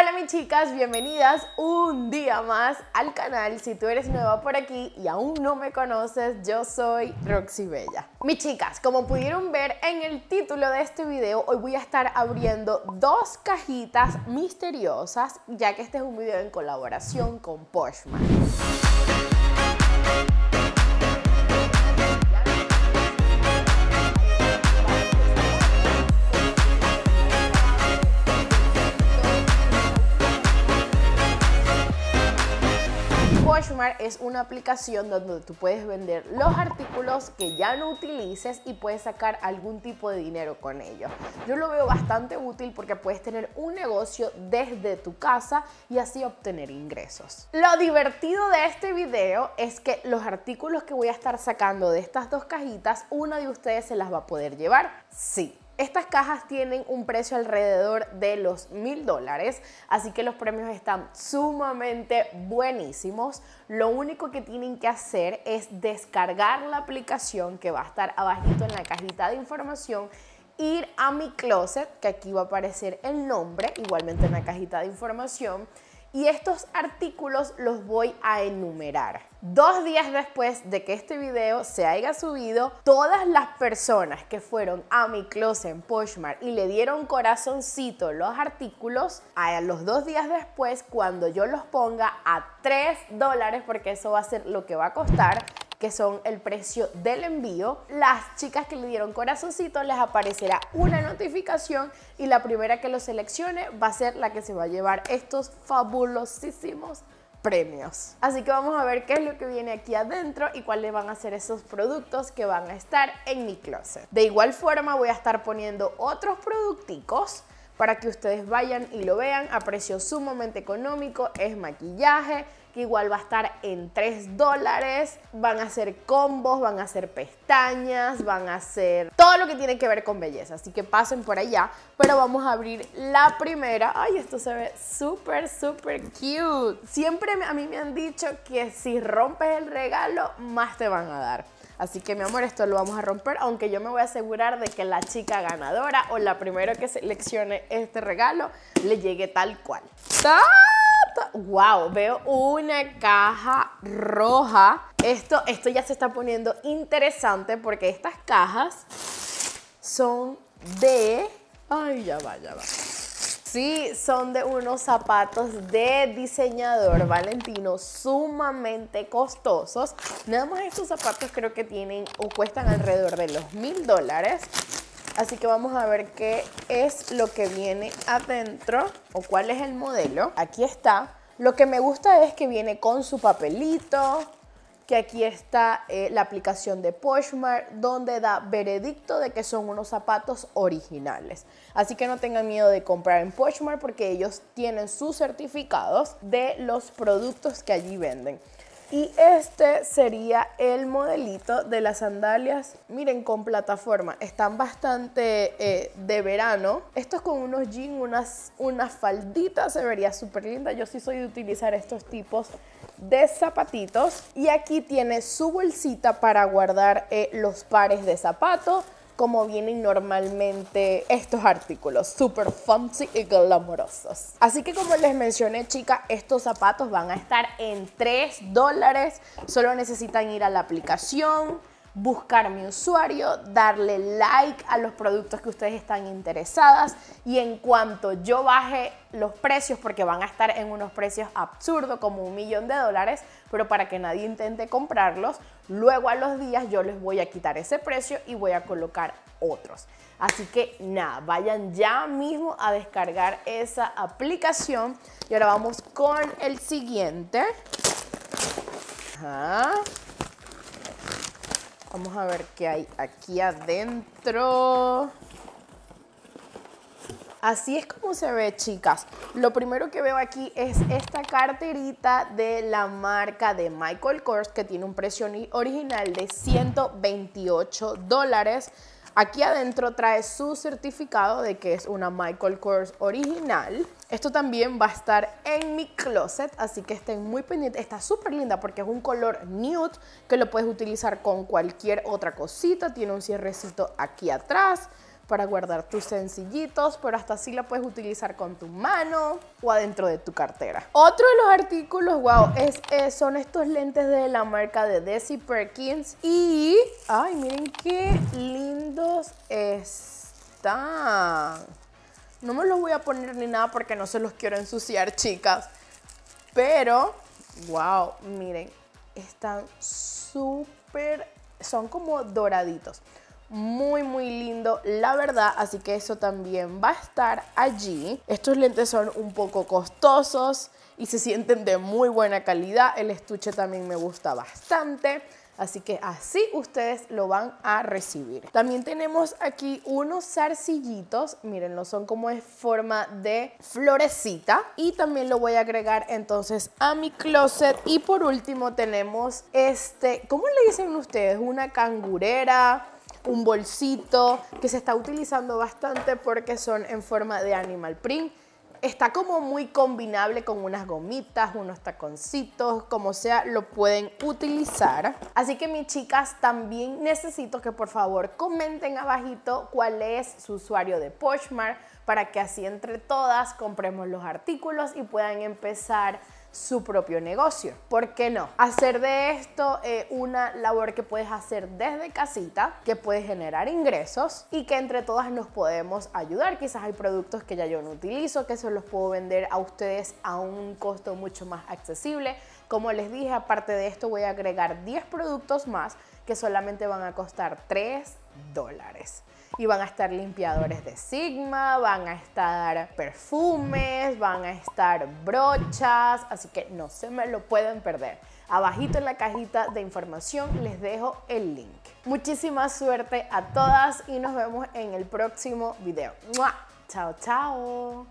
Hola mis chicas, bienvenidas un día más al canal. Si tú eres nueva por aquí y aún no me conoces, yo soy Roxy Bella. Mis chicas, como pudieron ver en el título de este video, hoy voy a estar abriendo dos cajitas misteriosas, ya que este es un video en colaboración con Poshmark. es una aplicación donde tú puedes vender los artículos que ya no utilices y puedes sacar algún tipo de dinero con ellos. Yo lo veo bastante útil porque puedes tener un negocio desde tu casa y así obtener ingresos. Lo divertido de este video es que los artículos que voy a estar sacando de estas dos cajitas, una de ustedes se las va a poder llevar, sí. Estas cajas tienen un precio alrededor de los mil dólares, así que los premios están sumamente buenísimos. Lo único que tienen que hacer es descargar la aplicación que va a estar abajito en la cajita de información ir a mi closet, que aquí va a aparecer el nombre, igualmente en la cajita de información, y estos artículos los voy a enumerar. Dos días después de que este video se haya subido, todas las personas que fueron a mi closet en Poshmark y le dieron corazoncito los artículos, a los dos días después, cuando yo los ponga a 3 dólares, porque eso va a ser lo que va a costar, que son el precio del envío. Las chicas que le dieron corazoncito les aparecerá una notificación y la primera que lo seleccione va a ser la que se va a llevar estos fabulosísimos premios. Así que vamos a ver qué es lo que viene aquí adentro y cuáles van a ser esos productos que van a estar en mi closet. De igual forma voy a estar poniendo otros producticos para que ustedes vayan y lo vean a precio sumamente económico. Es maquillaje que igual va a estar en 3 dólares. Van a ser combos, van a hacer pestañas, van a hacer todo lo que tiene que ver con belleza. Así que pasen por allá. Pero vamos a abrir la primera. Ay, esto se ve súper, súper cute. Siempre a mí me han dicho que si rompes el regalo, más te van a dar. Así que mi amor, esto lo vamos a romper, aunque yo me voy a asegurar de que la chica ganadora o la primera que seleccione este regalo le llegue tal cual. wow, veo una caja roja. Esto, esto ya se está poniendo interesante porque estas cajas son de... Ay, ya va, ya va. Sí, son de unos zapatos de diseñador Valentino sumamente costosos. Nada más estos zapatos creo que tienen o cuestan alrededor de los mil dólares. Así que vamos a ver qué es lo que viene adentro o cuál es el modelo. Aquí está. Lo que me gusta es que viene con su papelito, que aquí está eh, la aplicación de Poshmark, donde da veredicto de que son unos zapatos originales. Así que no tengan miedo de comprar en Poshmark porque ellos tienen sus certificados de los productos que allí venden. Y este sería el modelito de las sandalias. Miren, con plataforma. Están bastante eh, de verano. Estos con unos jeans, unas, unas falditas, se vería súper linda. Yo sí soy de utilizar estos tipos de zapatitos. Y aquí tiene su bolsita para guardar eh, los pares de zapatos como vienen normalmente estos artículos, súper fancy y glamorosos. Así que como les mencioné, chicas, estos zapatos van a estar en 3 dólares. Solo necesitan ir a la aplicación, buscar mi usuario, darle like a los productos que ustedes están interesadas y en cuanto yo baje los precios, porque van a estar en unos precios absurdos como un millón de dólares, pero para que nadie intente comprarlos, Luego a los días yo les voy a quitar ese precio y voy a colocar otros. Así que nada, vayan ya mismo a descargar esa aplicación. Y ahora vamos con el siguiente. Vamos a ver qué hay aquí adentro. Así es como se ve, chicas. Lo primero que veo aquí es esta carterita de la marca de Michael Kors que tiene un precio original de 128 dólares. Aquí adentro trae su certificado de que es una Michael Kors original. Esto también va a estar en mi closet, así que estén muy pendientes. Está súper linda porque es un color nude que lo puedes utilizar con cualquier otra cosita. Tiene un cierrecito aquí atrás para guardar tus sencillitos, pero hasta así la puedes utilizar con tu mano o adentro de tu cartera. Otro de los artículos, wow, es, son estos lentes de la marca de Desi Perkins. Y, ay, miren qué lindos están. No me los voy a poner ni nada porque no se los quiero ensuciar, chicas. Pero, wow, miren, están súper, son como doraditos muy muy lindo la verdad así que eso también va a estar allí estos lentes son un poco costosos y se sienten de muy buena calidad el estuche también me gusta bastante Así que así ustedes lo van a recibir. También tenemos aquí unos zarcillitos. Mírenlo, son como en forma de florecita. Y también lo voy a agregar entonces a mi closet. Y por último tenemos este, ¿cómo le dicen ustedes? Una cangurera un bolsito que se está utilizando bastante porque son en forma de animal print. Está como muy combinable con unas gomitas, unos taconcitos, como sea, lo pueden utilizar. Así que mis chicas, también necesito que por favor comenten abajito cuál es su usuario de Poshmark para que así entre todas compremos los artículos y puedan empezar su propio negocio. ¿Por qué no? Hacer de esto eh, una labor que puedes hacer desde casita, que puede generar ingresos y que entre todas nos podemos ayudar. Quizás hay productos que ya yo no utilizo, que se los puedo vender a ustedes a un costo mucho más accesible. Como les dije, aparte de esto voy a agregar 10 productos más que solamente van a costar 3 dólares. Y van a estar limpiadores de Sigma, van a estar perfumes, van a estar brochas, así que no se me lo pueden perder. Abajito en la cajita de información les dejo el link. Muchísima suerte a todas y nos vemos en el próximo video. Chao, chao.